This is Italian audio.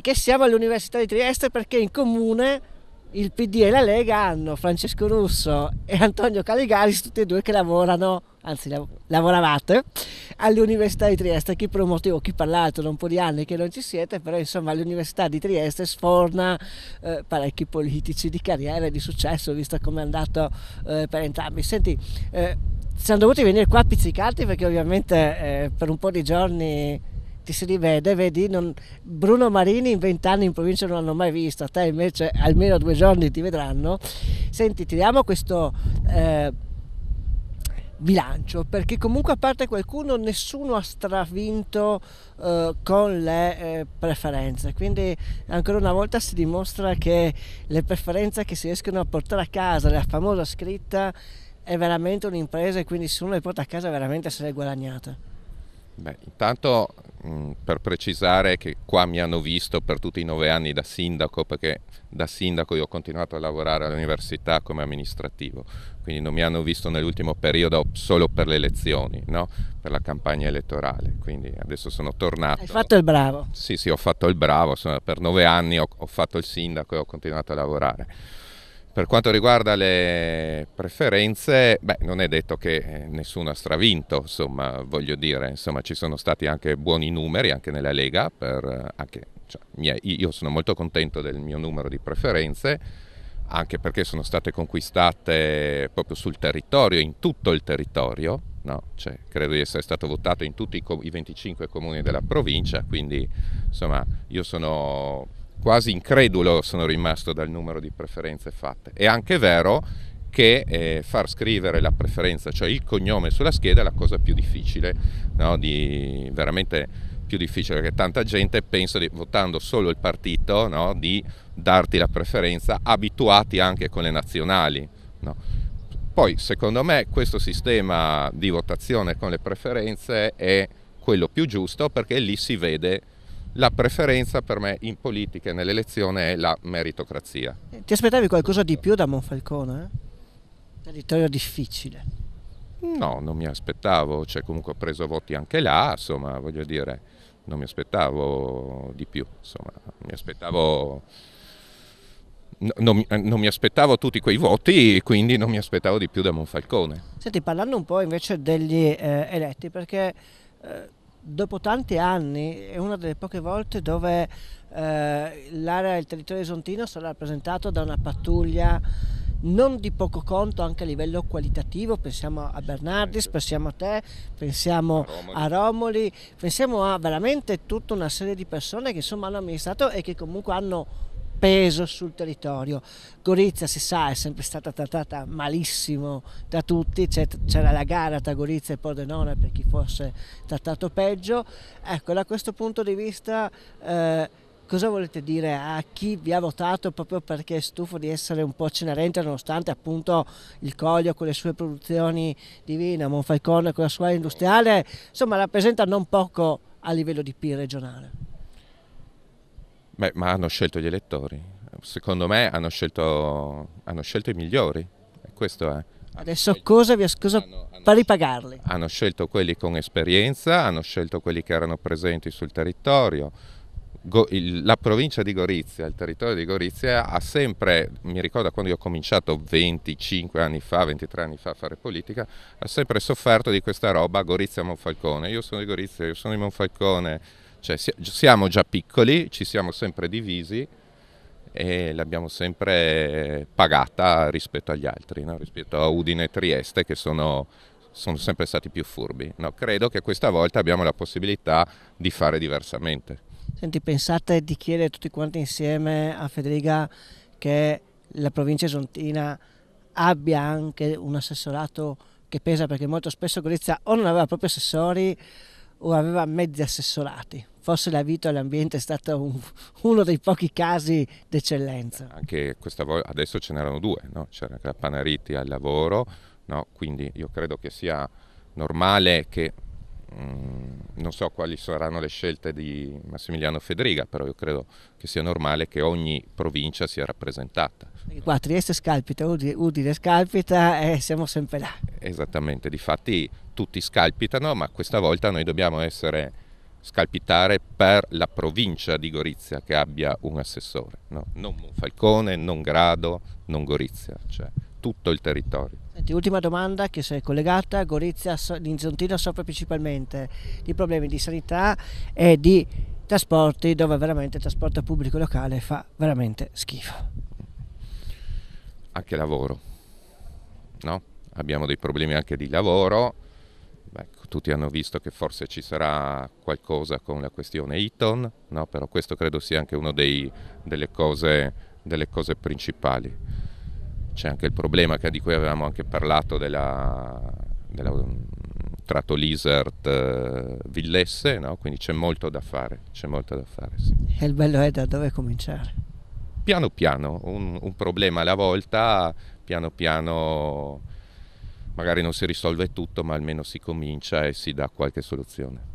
perché siamo all'Università di Trieste, perché in comune il PD e la Lega hanno Francesco Russo e Antonio Caligaris, tutti e due che lavorano, anzi lav- lavoravate, all'Università di Trieste, chi per un motivo, chi per l'altro, da un po' di anni che non ci siete, però insomma l'Università di Trieste sforna eh, parecchi politici di carriera e di successo, visto come è andato eh, per entrambi. Senti, eh, siamo dovuti venire qua pizzicarti perché ovviamente eh, per un po' di giorni ti si rivede, vedi, non... Bruno Marini in vent'anni in provincia non l'hanno mai visto, a te invece almeno due giorni ti vedranno. Senti, tiriamo questo eh, bilancio, perché comunque a parte qualcuno nessuno ha stravinto eh, con le eh, preferenze, quindi ancora una volta si dimostra che le preferenze che si riescono a portare a casa, la famosa scritta, è veramente un'impresa e quindi se uno le porta a casa veramente se l'è guadagnata. Beh, intanto mh, mm, per precisare che qua mi hanno visto per tutti i nove anni da sindaco, perché da sindaco io ho continuato a lavorare all'università come amministrativo, quindi non mi hanno visto nell'ultimo periodo solo per le elezioni, no? per la campagna elettorale, quindi adesso sono tornato. Hai fatto il bravo? Sì, sì, ho fatto il bravo, per nove anni ho, ho fatto il sindaco e ho continuato a lavorare. Per quanto riguarda le preferenze, beh, non è detto che eh, nessuno ha stravinto, insomma, voglio dire, insomma, ci sono stati anche buoni numeri anche nella Lega, per, eh, anche, cioè, io sono molto contento del mio numero di preferenze, anche perché sono state conquistate proprio sul territorio, in tutto il territorio, no? cioè, credo di essere stato votato in tutti i, i 25 comuni della provincia, quindi insomma io sono quasi incredulo sono rimasto dal numero di preferenze fatte. È anche vero che eh, far scrivere la preferenza, cioè il cognome sulla scheda, è la cosa più difficile, no? di, veramente più difficile, perché tanta gente pensa di, votando solo il partito no? di darti la preferenza, abituati anche con le nazionali. No? Poi secondo me questo sistema di votazione con le preferenze è quello più giusto perché lì si vede la preferenza per me in politica e nell'elezione è la meritocrazia. Eh, ti aspettavi qualcosa di più da Monfalcone? Eh? Territorio difficile. No, non mi aspettavo, cioè comunque ho preso voti anche là, insomma, voglio dire, non mi aspettavo di più, insomma, mi aspettavo... non, eh, non, mi aspettavo tutti quei voti, quindi non mi aspettavo di più da Monfalcone. Senti, parlando un po' invece degli eh, eletti, perché eh, dopo tanti anni è una delle poche volte dove eh, l'area del territorio esontino sarà rappresentato da una pattuglia non di poco conto anche a livello qualitativo, pensiamo a Bernardis, pensiamo a te, pensiamo a Romoli, pensiamo a veramente tutta una serie di persone che insomma hanno amministrato e che comunque hanno peso sul territorio. Gorizia si sa è sempre stata trattata malissimo da tutti, c'era la gara tra Gorizia e Pordenone per chi fosse trattato peggio. Ecco, da questo punto di vista... Eh, cosa volete dire a chi vi ha votato proprio perché è stufo di essere un po' cenerente nonostante appunto il Coglio con le sue produzioni di vino, Monfalcone con la sua industriale, insomma rappresenta non poco a livello di P regionale? Beh, ma hanno scelto gli elettori. Secondo me hanno scelto, hanno scelto i migliori. Questo è. Adesso scelto, cosa, vi, cosa hanno, hanno, per ripagarli? Hanno scelto quelli con esperienza, hanno scelto quelli che erano presenti sul territorio. Go, il, la provincia di Gorizia, il territorio di Gorizia ha sempre, mi ricordo quando io ho cominciato 25 anni fa, 23 anni fa a fare politica, ha sempre sofferto di questa roba Gorizia-Monfalcone. Io sono di Gorizia, io sono di Monfalcone cioè, siamo già piccoli, ci siamo sempre divisi e l'abbiamo sempre pagata rispetto agli altri, no? rispetto a Udine e Trieste che sono, sono sempre stati più furbi. No? Credo che questa volta abbiamo la possibilità di fare diversamente. Senti, pensate di chiedere tutti quanti insieme a Federica che la provincia esontina abbia anche un assessorato che pesa perché molto spesso Gorizia o non aveva proprio assessori o aveva mezzi assessorati forse la vita e l'ambiente è stato un, uno dei pochi casi d'eccellenza. Eh, anche questa volta, adesso ce n'erano due, no? c'era la Panariti al lavoro, no? quindi io credo che sia normale che mm, non so quali saranno le scelte di Massimiliano Federica, però io credo che sia normale che ogni provincia sia rappresentata. Qua Trieste scalpita, Udine scalpita e siamo sempre là. Esattamente, difatti tutti scalpitano, ma questa volta noi dobbiamo essere scalpitare per la provincia di Gorizia che abbia un assessore, no? non Falcone, non Grado, non Gorizia, cioè tutto il territorio. Senti, ultima domanda che si è collegata, Gorizia, in Zontino soffre principalmente di problemi di sanità e di trasporti dove veramente il trasporto pubblico locale fa veramente schifo. Anche lavoro, no? Abbiamo dei problemi anche di lavoro, tutti hanno visto che forse ci sarà qualcosa con la questione Eton, no? però questo credo sia anche una delle cose, delle cose principali c'è anche il problema di cui avevamo anche parlato della, della mm, tratto Lizard eh, Villesse, no? quindi c'è molto da fare, c'è molto da fare. Sì. E il bello è da dove cominciare? Piano piano, un, un problema alla volta, piano piano Magari non si risolve tutto, ma almeno si comincia e si dà qualche soluzione.